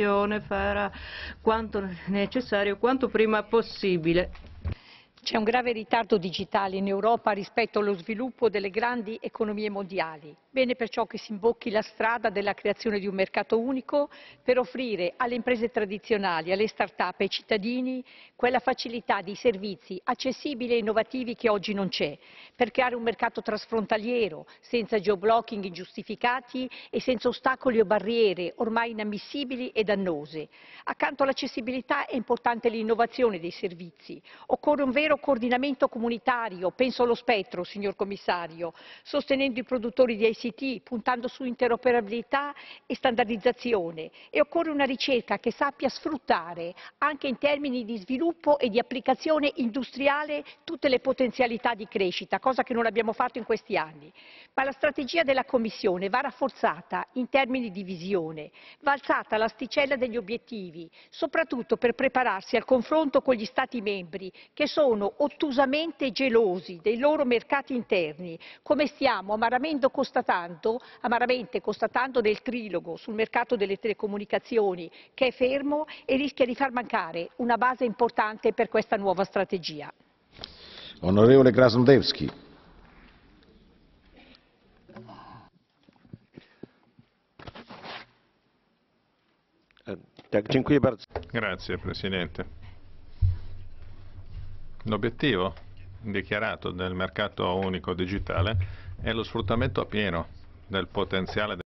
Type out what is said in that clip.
Commissione farà quanto necessario quanto prima possibile. C'è un grave ritardo digitale in Europa rispetto allo sviluppo delle grandi economie mondiali. Bene perciò che si imbocchi la strada della creazione di un mercato unico per offrire alle imprese tradizionali, alle start-up e ai cittadini quella facilità di servizi accessibili e innovativi che oggi non c'è, per creare un mercato trasfrontaliero, senza geoblocking ingiustificati e senza ostacoli o barriere ormai inammissibili e dannose. Accanto all'accessibilità è importante l'innovazione dei servizi. Occorre un vero coordinamento comunitario, penso allo spettro, signor Commissario, sostenendo i produttori di ICT, puntando su interoperabilità e standardizzazione. E occorre una ricerca che sappia sfruttare, anche in termini di sviluppo e di applicazione industriale, tutte le potenzialità di crescita, cosa che non abbiamo fatto in questi anni. Ma la strategia della Commissione va rafforzata in termini di visione, va alzata l'asticella degli obiettivi, soprattutto per prepararsi al confronto con gli Stati membri, che sono ottusamente gelosi dei loro mercati interni, come stiamo amaramente constatando, amaramente constatando nel trilogo sul mercato delle telecomunicazioni, che è fermo e rischia di far mancare una base importante per questa nuova strategia. Onorevole Krasnodevski. Eh, Grazie Presidente. L'obiettivo dichiarato del mercato unico digitale è lo sfruttamento a pieno del potenziale